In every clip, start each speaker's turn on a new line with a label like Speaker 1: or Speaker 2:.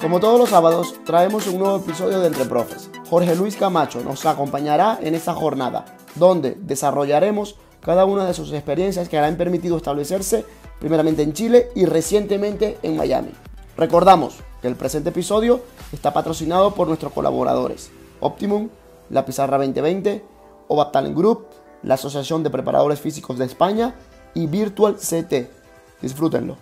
Speaker 1: Como todos los sábados, traemos un nuevo episodio de Entre Profes. Jorge Luis Camacho nos acompañará en esta jornada, donde desarrollaremos cada una de sus experiencias que le han permitido establecerse primeramente en Chile y recientemente en Miami. Recordamos, que el presente episodio está patrocinado por nuestros colaboradores Optimum, La Pizarra 2020, OVAP Talent Group, la Asociación de Preparadores Físicos de España y Virtual CT. Disfrútenlo.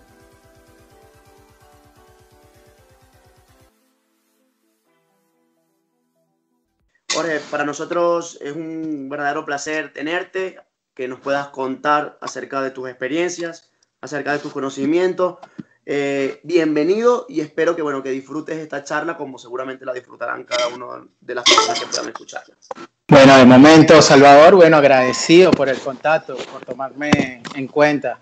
Speaker 1: Jorge, para nosotros es un verdadero placer tenerte, que nos puedas contar acerca de tus experiencias, acerca de tus conocimientos eh, bienvenido y espero que, bueno, que disfrutes esta charla como seguramente la disfrutarán cada uno de las personas que puedan escucharla.
Speaker 2: Bueno, de momento, Salvador, bueno, agradecido por el contacto, por tomarme en cuenta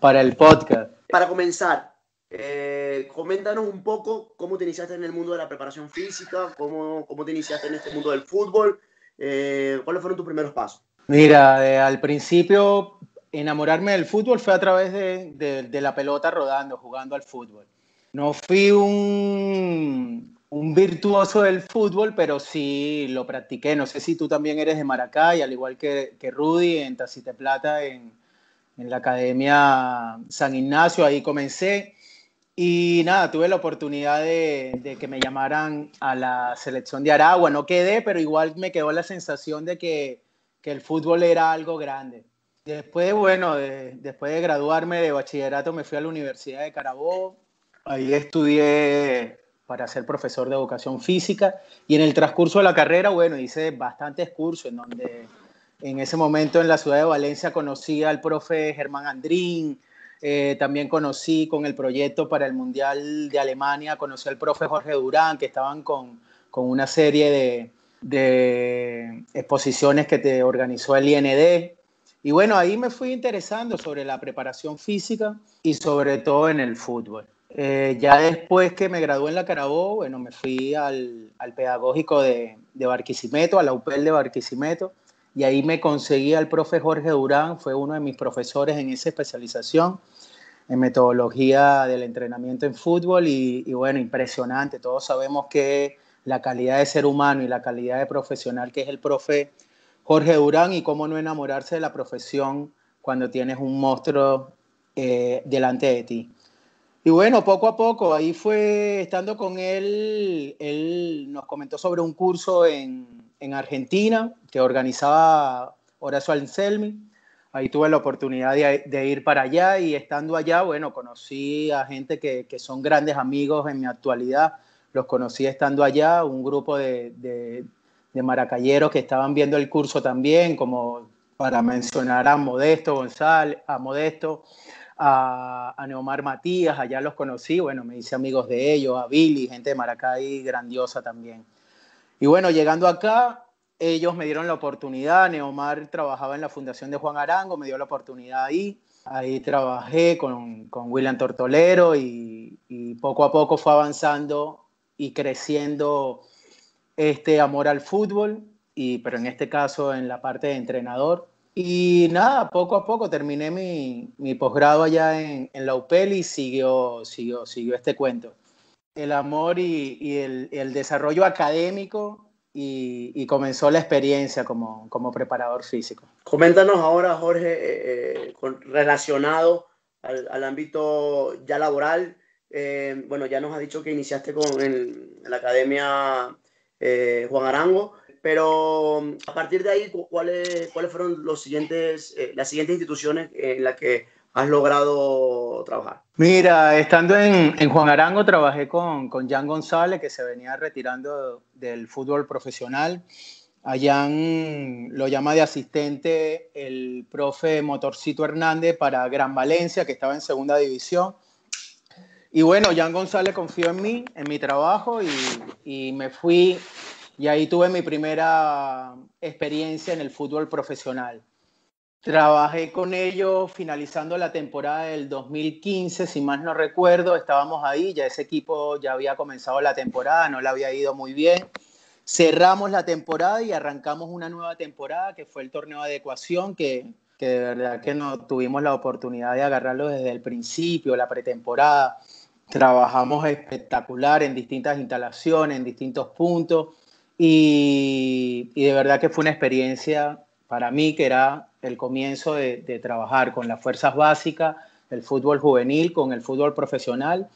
Speaker 2: para el podcast.
Speaker 1: Para comenzar, eh, coméntanos un poco cómo te iniciaste en el mundo de la preparación física, cómo, cómo te iniciaste en este mundo del fútbol, eh, cuáles fueron tus primeros pasos.
Speaker 2: Mira, al principio enamorarme del fútbol fue a través de, la pelota rodando, jugando al fútbol. No fui un, virtuoso del fútbol, pero sí lo practiqué. No sé si tú también eres de Maracay, al igual que, Rudy en Tacite Plata, en, la Academia San Ignacio, ahí comencé. Y nada, tuve la oportunidad de, que me llamaran a la selección de Aragua. No quedé, pero igual me quedó la sensación de que el fútbol era algo grande. Después, bueno, de, después de graduarme de bachillerato me fui a la Universidad de Carabobo. Ahí estudié para ser profesor de educación física y en el transcurso de la carrera, bueno, hice bastantes cursos en donde en ese momento en la ciudad de Valencia conocí al profe Germán Andrín, eh, también conocí con el proyecto para el Mundial de Alemania, conocí al profe Jorge Durán, que estaban con, una serie de, de exposiciones que te organizó el IND. Y bueno, ahí me fui interesando sobre la preparación física y sobre todo en el fútbol. Eh, ya después que me gradué en la Carabobo, bueno, me fui al, pedagógico de, Barquisimeto, a la UPEL de Barquisimeto, y ahí me conseguí al profe Jorge Durán, fue uno de mis profesores en esa especialización, en metodología del entrenamiento en fútbol, y bueno, impresionante, todos sabemos que la calidad de ser humano y la calidad de profesional que es el profe Jorge Durán y cómo no enamorarse de la profesión cuando tienes un monstruo eh, delante de ti. Y bueno, poco a poco, ahí fue, estando con él, él nos comentó sobre un curso en, Argentina que organizaba Horacio Anselmi. Ahí tuve la oportunidad de, ir para allá y estando allá, bueno, conocí a gente que, son grandes amigos en mi actualidad. Los conocí estando allá, un grupo de de maracayeros que estaban viendo el curso también, como para mencionar a Modesto González, a Modesto, a, Neomar Matías, allá los conocí, bueno, me hice amigos de ellos, a Billy, gente de Maracay grandiosa también. Y bueno, llegando acá, ellos me dieron la oportunidad, Neomar trabajaba en la Fundación de Juan Arango, me dio la oportunidad ahí, ahí trabajé con, William Tortolero y poco a poco fue avanzando y creciendo este amor al fútbol, y, pero en este caso en la parte de entrenador. Y nada, poco a poco terminé mi, mi posgrado allá en, la UPEL y siguió, siguió, siguió este cuento. El amor y, el, el, desarrollo académico y, comenzó la experiencia como, como preparador físico.
Speaker 1: Coméntanos ahora, Jorge, eh, eh, relacionado al, ámbito ya laboral. Eh, bueno, ya nos has dicho que iniciaste con la Academia eh, Juan Arango. Pero mm, a partir de ahí, ¿cuáles, fueron los siguientes, eh, las siguientes instituciones en las que has logrado trabajar?
Speaker 2: Mira, estando en, Juan Arango, trabajé con, con, Jan González, que se venía retirando del fútbol profesional. A lo llama de asistente el profe Motorcito Hernández para Gran Valencia, que estaba en segunda división. Y bueno, Jan González confió en mí, en mi trabajo y, me fui y ahí tuve mi primera experiencia en el fútbol profesional. Trabajé con ellos finalizando la temporada del 2015, si más no recuerdo, estábamos ahí, ya ese equipo ya había comenzado la temporada, no le había ido muy bien. Cerramos la temporada y arrancamos una nueva temporada que fue el torneo de adecuación, que, que de verdad que no tuvimos la oportunidad de agarrarlo desde el principio, la pretemporada. Trabajamos espectacular en distintas instalaciones, en distintos puntos y, de verdad que fue una experiencia para mí que era el comienzo de, trabajar con las fuerzas básicas, el fútbol juvenil, con el fútbol profesional.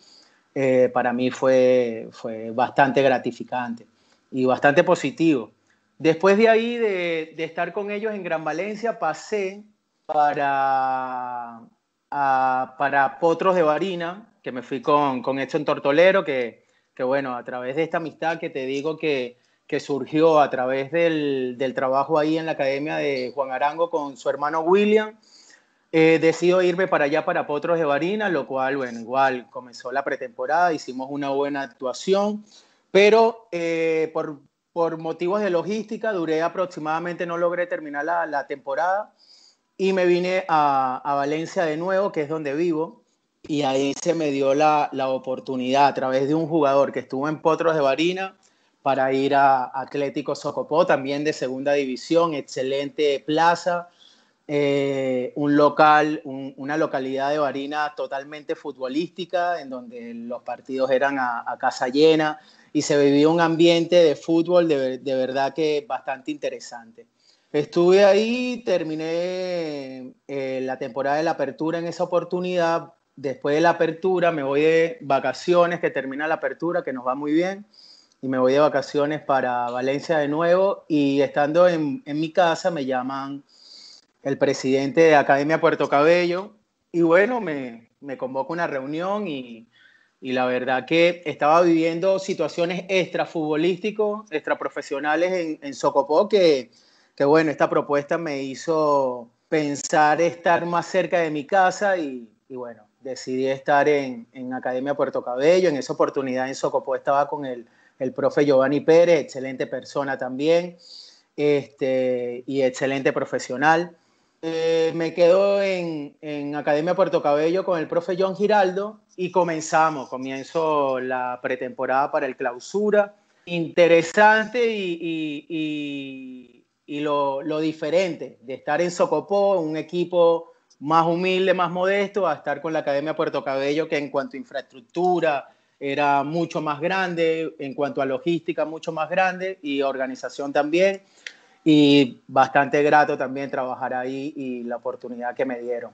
Speaker 2: Eh, para mí fue, fue bastante gratificante y bastante positivo. Después de ahí, de, estar con ellos en Gran Valencia, pasé para, para Potros de Barina, que me fui con, con en Tortolero, que, que, bueno, a través de esta amistad que te digo que, que surgió a través del, trabajo ahí en la academia de Juan Arango con su hermano William, eh, decido irme para allá, para Potros de Barina, lo cual, bueno, igual comenzó la pretemporada, hicimos una buena actuación, pero eh, por, motivos de logística duré aproximadamente, no logré terminar la, temporada y me vine a, a Valencia de nuevo, que es donde vivo y ahí se me dio la, la, oportunidad a través de un jugador que estuvo en Potros de Barina para ir a Atlético Socopó, también de segunda división, excelente plaza, eh, un local, una localidad de Barina totalmente futbolística, en donde los partidos eran a, casa llena y se vivía un ambiente de fútbol de, de verdad que bastante interesante. Estuve ahí, terminé eh, la temporada de la apertura en esa oportunidad, después de la apertura, me voy de vacaciones, que termina la apertura, que nos va muy bien, y me voy de vacaciones para Valencia de nuevo, y estando en, mi casa me llaman el presidente de Academia Puerto Cabello, y bueno, me, me convoca una reunión y, la verdad que estaba viviendo situaciones futbolísticas extraprofesionales en, en Socopó, que, que bueno, esta propuesta me hizo pensar estar más cerca de mi casa y bueno, decidí estar en, Academia Puerto Cabello. En esa oportunidad en Socopó estaba con el, profe Giovanni Pérez, excelente persona también este, y excelente profesional. Eh, me quedo en, Academia Puerto Cabello con el profe John Giraldo y comenzamos, comienzo la pretemporada para el clausura. Interesante y, lo, lo diferente de estar en Socopó, un equipo más humilde, más modesto, a estar con la Academia Puerto Cabello, que en cuanto a infraestructura era mucho más grande, en cuanto a logística mucho más grande y organización también. Y bastante grato también trabajar ahí y la oportunidad que me dieron.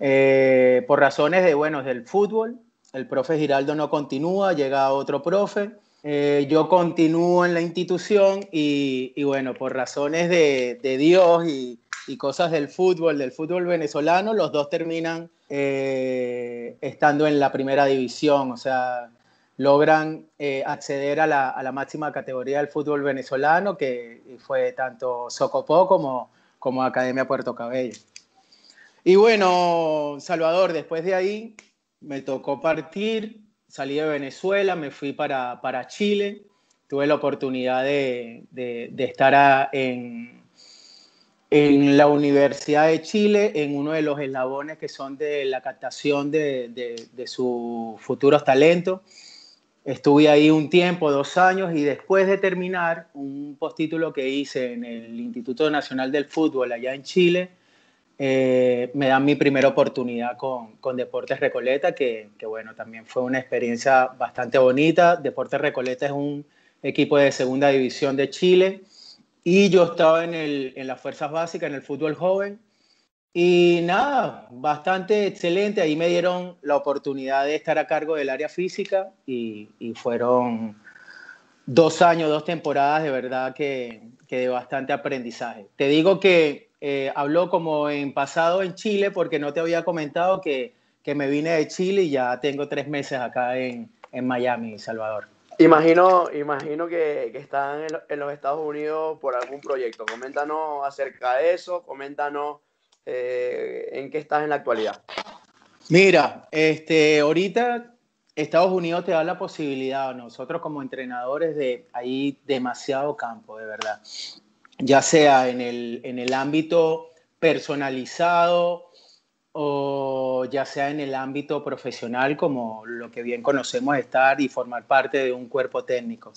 Speaker 2: Eh, por razones de, bueno, del fútbol, el profe Giraldo no continúa, llega otro profe. Eh, yo continúo en la institución y, y bueno, por razones de, de Dios y, y cosas del fútbol, del fútbol venezolano, los dos terminan eh, estando en la primera división, o sea, logran eh, acceder a la, a la, máxima categoría del fútbol venezolano, que fue tanto Socopó como, como Academia Puerto Cabello. Y bueno, Salvador, después de ahí me tocó partir, salí de Venezuela, me fui para, para Chile, tuve la oportunidad de, de, estar en en la Universidad de Chile, en uno de los eslabones que son de la captación de, de, sus futuros talentos. Estuve ahí un tiempo, dos años, y después de terminar un postítulo que hice en el Instituto Nacional del Fútbol allá en Chile, eh, me dan mi primera oportunidad con, con Deportes Recoleta, que, que, bueno, también fue una experiencia bastante bonita. Deportes Recoleta es un equipo de segunda división de Chile y yo estaba en, las fuerzas básicas, en el fútbol joven. Y nada, bastante excelente. Ahí me dieron la oportunidad de estar a cargo del área física y, fueron dos años, dos temporadas de verdad que, que de bastante aprendizaje. Te digo que eh, habló como en pasado en Chile porque no te había comentado que, me vine de Chile y ya tengo tres meses acá en, en Miami, Salvador.
Speaker 1: Imagino, imagino que, están en, los Estados Unidos por algún proyecto. Coméntanos acerca de eso, coméntanos eh, en qué estás en la actualidad.
Speaker 2: Mira, este, ahorita Estados Unidos te da la posibilidad, nosotros como entrenadores, de ahí demasiado campo, de verdad. Ya sea en el, en el ámbito personalizado, o ya sea en el ámbito profesional, como lo que bien conocemos estar y formar parte de un cuerpo técnico.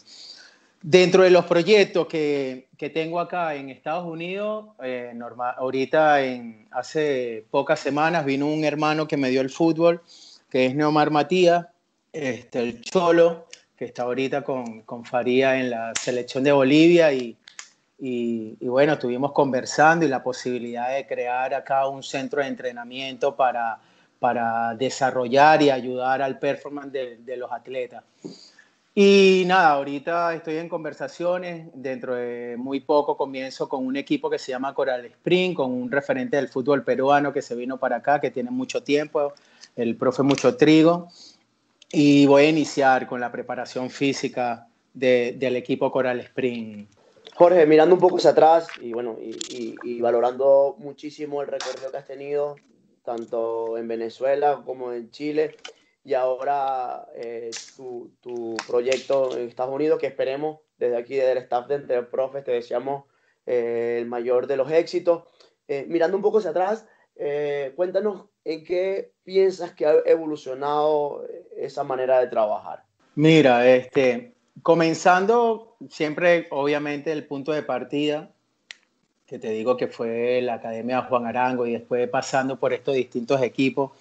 Speaker 2: Dentro de los proyectos que, que tengo acá en Estados Unidos, eh, normal, ahorita en, hace pocas semanas vino un hermano que me dio el fútbol, que es Neomar Matías, este, el Cholo, que está ahorita con, con Faría en la selección de Bolivia y, y, bueno, estuvimos conversando y la posibilidad de crear acá un centro de entrenamiento para, para desarrollar y ayudar al performance de, los atletas. Y nada, ahorita estoy en conversaciones, dentro de muy poco comienzo con un equipo que se llama Coral Spring, con un referente del fútbol peruano que se vino para acá, que tiene mucho tiempo, el profe Mucho Trigo, y voy a iniciar con la preparación física del equipo Coral Spring
Speaker 1: Jorge, mirando un poco hacia atrás y bueno, y, valorando muchísimo el recorrido que has tenido, tanto en Venezuela como en Chile, y ahora eh, tu, proyecto en Estados Unidos, que esperemos desde aquí, desde el staff de Entre Profes, te deseamos eh, el mayor de los éxitos. Eh, mirando un poco hacia atrás, cuéntanos en qué piensas que ha evolucionado esa manera de trabajar.
Speaker 2: Mira, este, Comenzando siempre, obviamente, el punto de partida, que te digo que fue la Academia Juan Arango y después pasando por estos distintos equipos,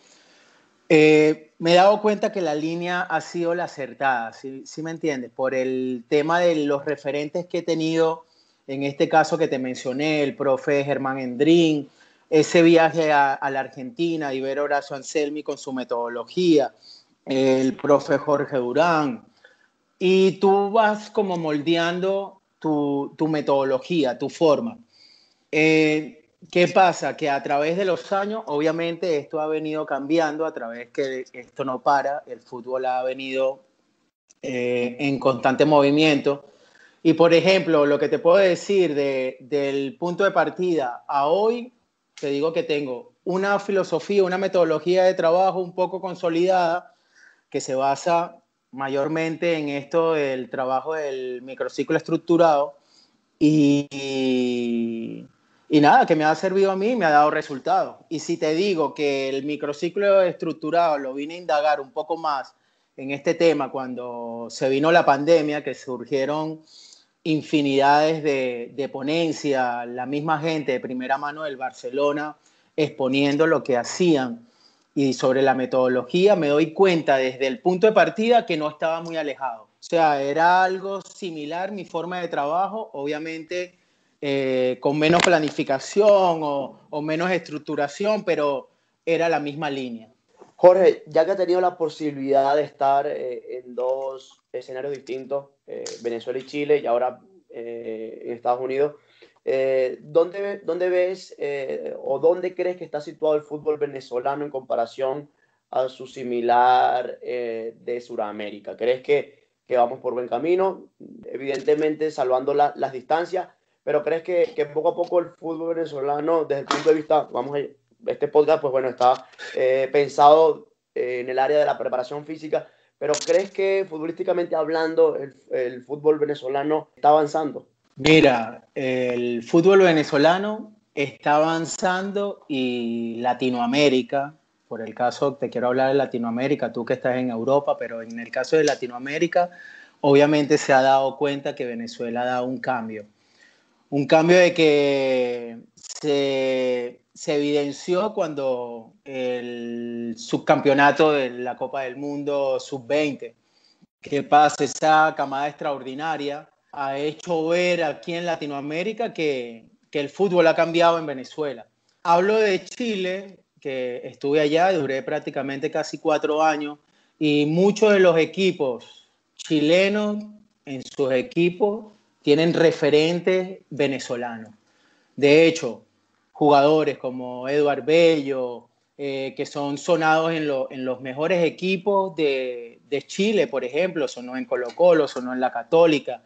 Speaker 2: eh, me he dado cuenta que la línea ha sido la acertada, si me entiendes? Por el tema de los referentes que he tenido, en este caso que te mencioné, el profe Germán Endrín, ese viaje a, a la Argentina y ver a Horacio Anselmi con su metodología, el profe Jorge Durán, y tú vas como moldeando tu, tu metodología, tu forma. Eh, ¿Qué pasa? Que a través de los años, obviamente esto ha venido cambiando, a través que esto no para, el fútbol ha venido eh, en constante movimiento. Y por ejemplo, lo que te puedo decir de, del punto de partida a hoy, te digo que tengo una filosofía, una metodología de trabajo un poco consolidada que se basa mayormente en esto del trabajo del microciclo estructurado y, y, nada, que me ha servido a mí me ha dado resultados. Y si te digo que el microciclo estructurado lo vine a indagar un poco más en este tema cuando se vino la pandemia, que surgieron infinidades de, de ponencias, la misma gente de primera mano del Barcelona exponiendo lo que hacían y sobre la metodología me doy cuenta desde el punto de partida que no estaba muy alejado. O sea, era algo similar mi forma de trabajo, obviamente eh, con menos
Speaker 1: planificación o,
Speaker 2: o menos estructuración, pero era la misma línea.
Speaker 1: Jorge, ya que ha tenido la posibilidad de estar eh, en dos escenarios distintos, eh, Venezuela y Chile, y ahora en Estados Unidos, eh, ¿dónde, ves eh, o dónde crees que está situado el fútbol venezolano en comparación a su similar eh, de Sudamérica? ¿Crees que, vamos por buen camino? Evidentemente salvando las distancias, pero ¿crees que, poco a poco el fútbol venezolano, desde el punto de vista, vamos a, este podcast, pues bueno, está pensado en el área de la preparación física, pero ¿crees que futbolísticamente hablando el fútbol venezolano está avanzando?
Speaker 2: Mira, el fútbol venezolano está avanzando y Latinoamérica, por el caso, te quiero hablar de Latinoamérica, tú que estás en Europa, pero en el caso de Latinoamérica, obviamente se ha dado cuenta que Venezuela ha dado un cambio. Un cambio de que se, se evidenció cuando el subcampeonato de la Copa del Mundo sub-20, que pasa esa camada extraordinaria ha hecho ver aquí en Latinoamérica que, que el fútbol ha cambiado en Venezuela. Hablo de Chile, que estuve allá, duré prácticamente casi cuatro años, y muchos de los equipos chilenos en sus equipos tienen referentes venezolanos. De hecho, jugadores como Eduard Bello, eh, que son sonados en, en los mejores equipos de, de, Chile, por ejemplo, sonó en Colo Colo, sonó en La Católica,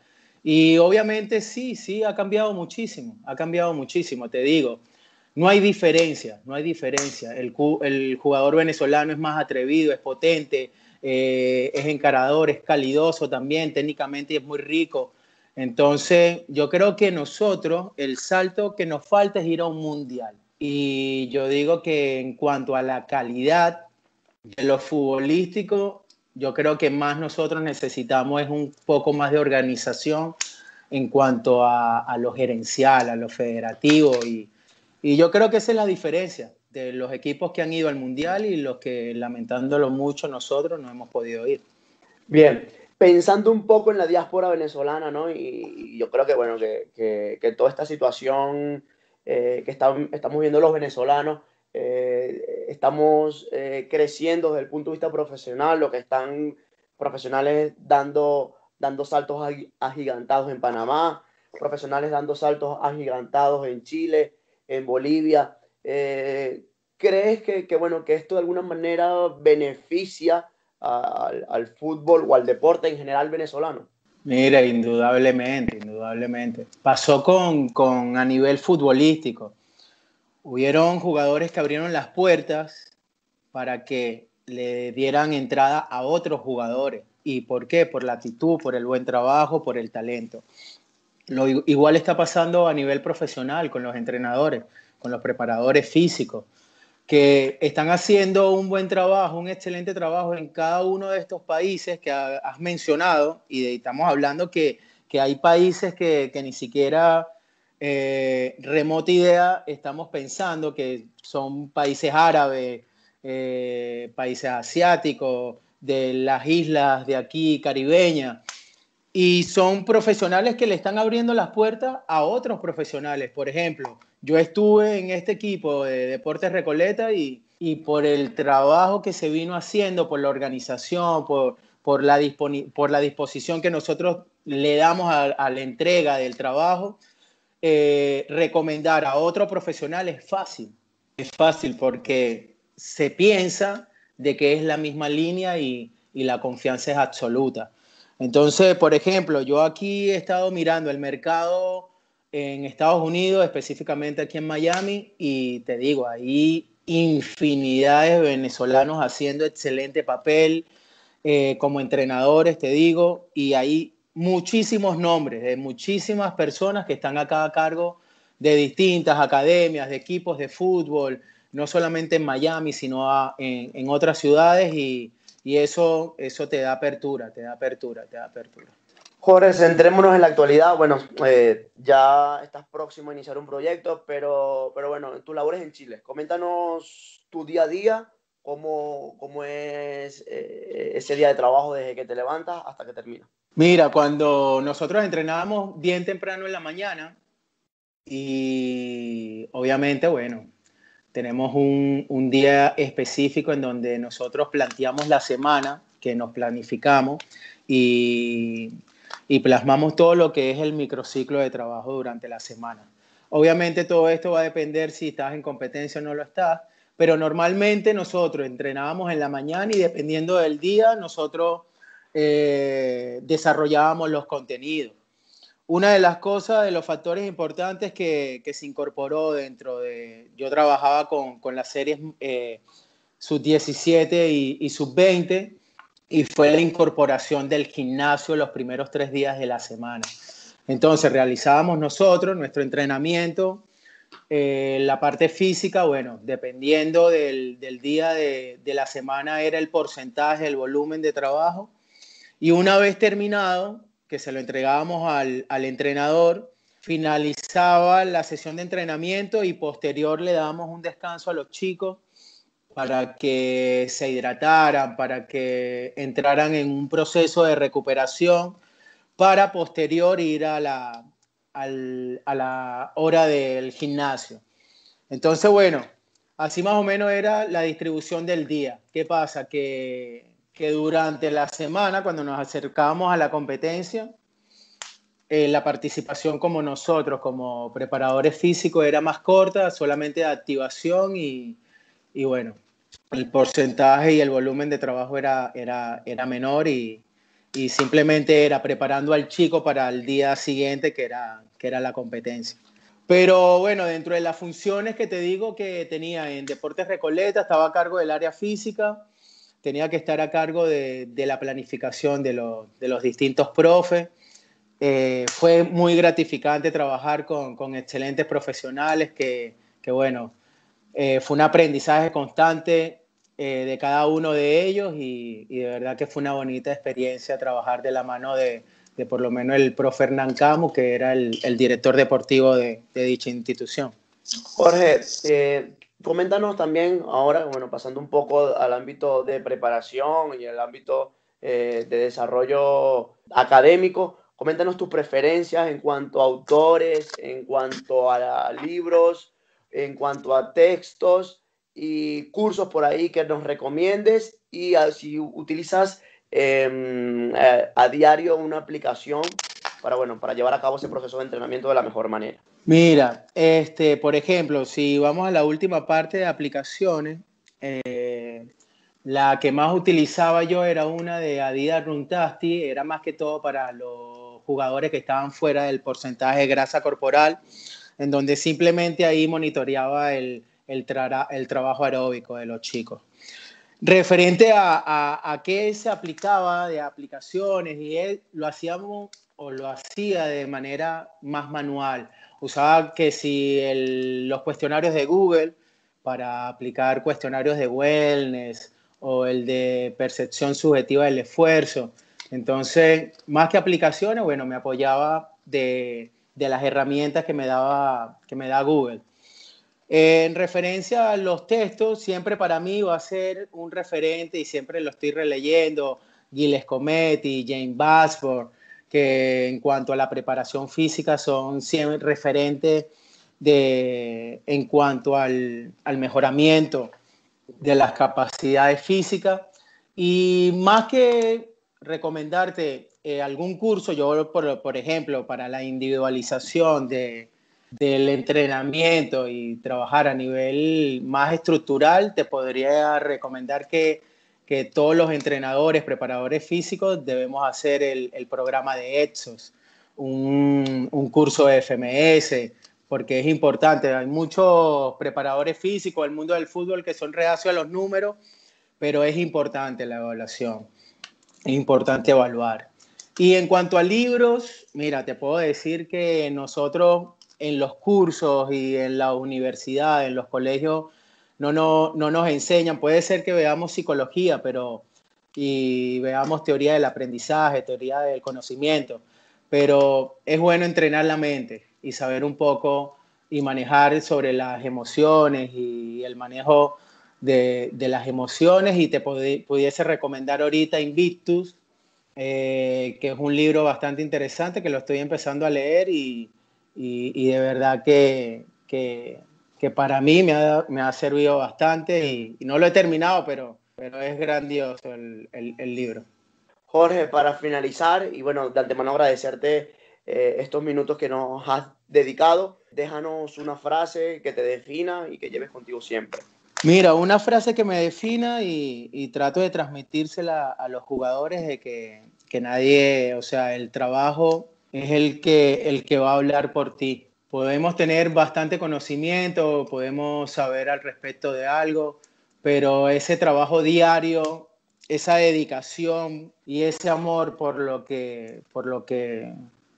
Speaker 2: y obviamente sí, sí, ha cambiado muchísimo, ha cambiado muchísimo, te digo. No hay diferencia, no hay diferencia. El, el jugador venezolano es más atrevido, es potente, eh, es encarador, es calidoso también, técnicamente y es muy rico. Entonces, yo creo que nosotros, el salto que nos falta es ir a un mundial. Y yo digo que en cuanto a la calidad de lo futbolístico, yo creo que más nosotros necesitamos es un poco más de organización en cuanto a, a lo gerencial, a lo federativo. Y, y, yo creo que esa es la
Speaker 1: diferencia
Speaker 2: de los equipos que han ido al Mundial y los que, lamentándolo mucho, nosotros no hemos podido ir.
Speaker 1: Bien, pensando un poco en la diáspora venezolana, ¿no? Y, yo creo que, bueno, que, que, que toda esta situación eh, que estamos viendo los venezolanos eh, estamos eh, creciendo desde el punto de vista profesional, lo que están profesionales dando, saltos a agigantados en Panamá, profesionales dando saltos agigantados en Chile, en Bolivia. Eh, ¿Crees que, que, esto de alguna manera beneficia al, al fútbol o al deporte en general venezolano?
Speaker 2: Mira, indudablemente, indudablemente. Pasó con, con, a nivel futbolístico hubieron jugadores que abrieron las puertas para que le dieran entrada a otros jugadores. ¿Y por qué? Por la actitud, por el buen trabajo, por el talento. Lo igual está pasando a nivel profesional con los entrenadores, con los preparadores físicos, que están haciendo un buen trabajo, un excelente trabajo en cada uno de estos países que has mencionado y estamos hablando que, hay países que, que ni siquiera eh, remota idea, estamos pensando que son países árabes, eh, países asiáticos, de las islas de aquí caribeña y son profesionales que le están abriendo las puertas a otros profesionales. Por ejemplo, yo estuve en este equipo de Deportes Recoleta y, por el trabajo que se vino haciendo, por la organización, por, la, disposición que nosotros le damos a la entrega del trabajo, eh, recomendar a otro profesional es fácil. Es fácil porque se piensa de que es la misma línea y, la confianza es absoluta. Entonces, por ejemplo, yo aquí he estado mirando el mercado en Estados Unidos, específicamente aquí en Miami, y te digo, hay infinidades de venezolanos haciendo excelente papel eh, como entrenadores, te digo, y ahí muchísimos nombres de muchísimas personas que están acá a cargo de distintas academias, de equipos de fútbol, no solamente en Miami, sino en, otras ciudades y, eso, eso te da apertura, te da apertura, te da apertura.
Speaker 1: Jorge, centrémonos en la actualidad. Bueno, eh, ya estás próximo a iniciar un proyecto, pero, pero bueno, tú labores en Chile. Coméntanos tu día a día, cómo, cómo es eh, ese día de trabajo desde que te levantas hasta que terminas.
Speaker 2: Mira, cuando nosotros entrenábamos bien temprano en la mañana y obviamente, bueno, tenemos un, día específico en donde nosotros planteamos la semana, que nos planificamos y, y plasmamos todo lo que es el microciclo de trabajo durante la semana. Obviamente todo esto va a depender si estás en competencia o no lo estás, pero normalmente nosotros entrenábamos en la mañana y dependiendo del día, nosotros eh, desarrollábamos los contenidos. Una de las cosas, de los factores importantes que, se incorporó dentro de... Yo trabajaba con, las series eh, sub-17 y, sub-20 y fue la incorporación del gimnasio los primeros tres días de la semana. Entonces realizábamos nosotros nuestro entrenamiento, eh, la parte física, bueno, dependiendo del, día de, de, la semana era el porcentaje, el volumen de trabajo y una vez terminado, que se lo entregábamos al, entrenador, finalizaba la sesión de entrenamiento y posterior le dábamos un descanso a los chicos para que se hidrataran, para que entraran en un proceso de recuperación, para posterior ir a la, a la hora del gimnasio. Entonces, bueno, así más o menos era la distribución del día. ¿Qué pasa? Que que durante la semana, cuando nos acercábamos a la competencia, eh, la participación como nosotros, como preparadores físicos, era más corta, solamente de activación y, y bueno, el porcentaje y el volumen de trabajo era, era, era menor y, y, simplemente era preparando al chico para el día siguiente, que era, que era la competencia. Pero bueno, dentro de las funciones que te digo que tenía en Deportes Recoleta, estaba a cargo del área física, tenía que estar a cargo de, la planificación de, los distintos profes. Eh, fue muy gratificante trabajar con, excelentes profesionales que, bueno, eh, fue un aprendizaje constante eh, de cada uno de ellos y, de verdad que fue una bonita experiencia trabajar de la mano de, por lo menos el profe Hernán que era el, director deportivo de, dicha institución.
Speaker 1: Jorge, eh, coméntanos también ahora, bueno, pasando un poco al ámbito de preparación y el ámbito eh, de desarrollo académico, coméntanos tus preferencias en cuanto a autores, en cuanto a libros, en cuanto a textos y cursos por ahí que nos recomiendes y ah, si utilizas em, a, a diario una aplicación para, bueno, para llevar a cabo ese proceso de entrenamiento de la mejor manera.
Speaker 2: Mira, este, por ejemplo, si vamos a la última parte de aplicaciones, eh, la que más utilizaba yo era una de Adidas Runtasti, era más que todo para los jugadores que estaban fuera del porcentaje de grasa corporal, en donde simplemente ahí monitoreaba el, trabajo aeróbico de los chicos. Referente a, a, qué se aplicaba de aplicaciones y él, lo hacíamos o lo hacía de manera más manual Usaba que si los cuestionarios de Google para aplicar cuestionarios de wellness o el de percepción subjetiva del esfuerzo. Entonces, más que aplicaciones, bueno, me apoyaba de, las herramientas que me daba, que me da Google. En referencia a los textos, siempre para mí va a ser un referente y siempre lo estoy releyendo. Gilles Cometti, Jane Basford, que en cuanto a la preparación física son siempre referentes de, en cuanto al, al mejoramiento de las capacidades físicas. Y más que recomendarte eh, algún curso, yo por, por, ejemplo, para la individualización de, del entrenamiento y trabajar a nivel más estructural, te podría recomendar que que todos los entrenadores, preparadores físicos debemos hacer el, programa de EXOS, un, un, curso de FMS, porque es importante. Hay muchos preparadores físicos del mundo del fútbol que son reacios a los números, pero es importante la evaluación, es importante evaluar. Y en cuanto a libros, mira, te puedo decir que nosotros en los cursos y en la universidad, en los colegios, no, nos enseñan. Puede ser que veamos psicología, pero y veamos teoría del aprendizaje, teoría del conocimiento, pero es bueno entrenar la mente y saber un poco y manejar sobre las emociones y el manejo de, las emociones y te pudiese recomendar ahorita Invictus, eh, que es un libro bastante interesante que lo estoy empezando a leer y, y, de verdad que, que, que para mí me ha, me ha servido bastante y, no lo he terminado, pero,
Speaker 1: pero es grandioso el, el, libro. Jorge, para finalizar, y bueno, de antemano agradecerte eh, estos minutos que nos has dedicado, déjanos una frase que te defina y que lleves contigo siempre.
Speaker 2: Mira, una frase que me defina y, y trato de transmitírsela a los jugadores de que, que, nadie, o sea, el trabajo es el que, el que va a hablar por ti podemos tener bastante conocimiento, podemos saber al respecto de algo, pero ese trabajo diario, esa dedicación y ese amor por lo que, por lo que,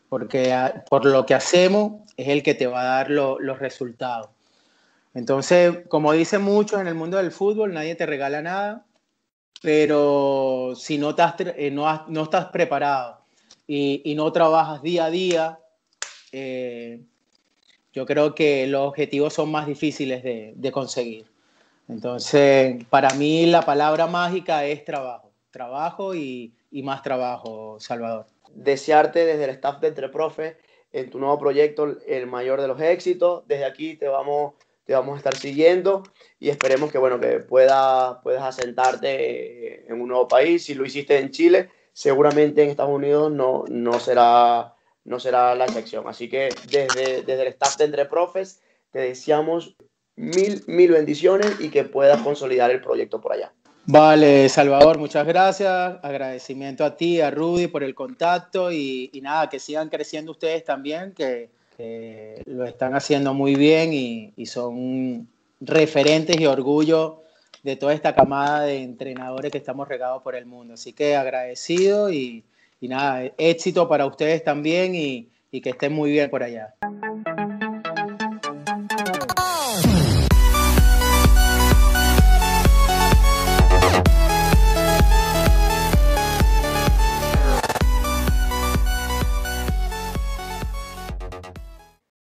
Speaker 2: porque, por lo que hacemos es el que te va a dar los resultados. Entonces, como dicen muchos en el mundo del fútbol, nadie te regala nada, pero si no, estás, eh, no, no estás preparado y, y, no trabajas día a día, eh, yo creo que los objetivos son más difíciles de, conseguir. Entonces, para mí la palabra
Speaker 1: mágica es trabajo, trabajo y, más trabajo, Salvador. Desearte desde el staff de Entreprofe en tu nuevo proyecto el mayor de los éxitos. Desde aquí te vamos, te vamos a estar siguiendo y esperemos que, bueno, que puedas, puedas asentarte en un nuevo país. Si lo hiciste en Chile, seguramente en Estados Unidos no, no será no será la excepción. Así que desde, desde el staff de Entre Profes te deseamos mil, mil bendiciones y que puedas consolidar el proyecto por allá.
Speaker 2: Vale, Salvador, muchas
Speaker 1: gracias.
Speaker 2: Agradecimiento a ti, a Rudy por el contacto y, y nada, que sigan creciendo ustedes también, que, lo están haciendo muy bien y, y, son referentes y orgullo de toda esta camada de entrenadores que estamos regados por el mundo. Así que agradecido y, y nada, éxito para ustedes también y, que estén muy bien por allá.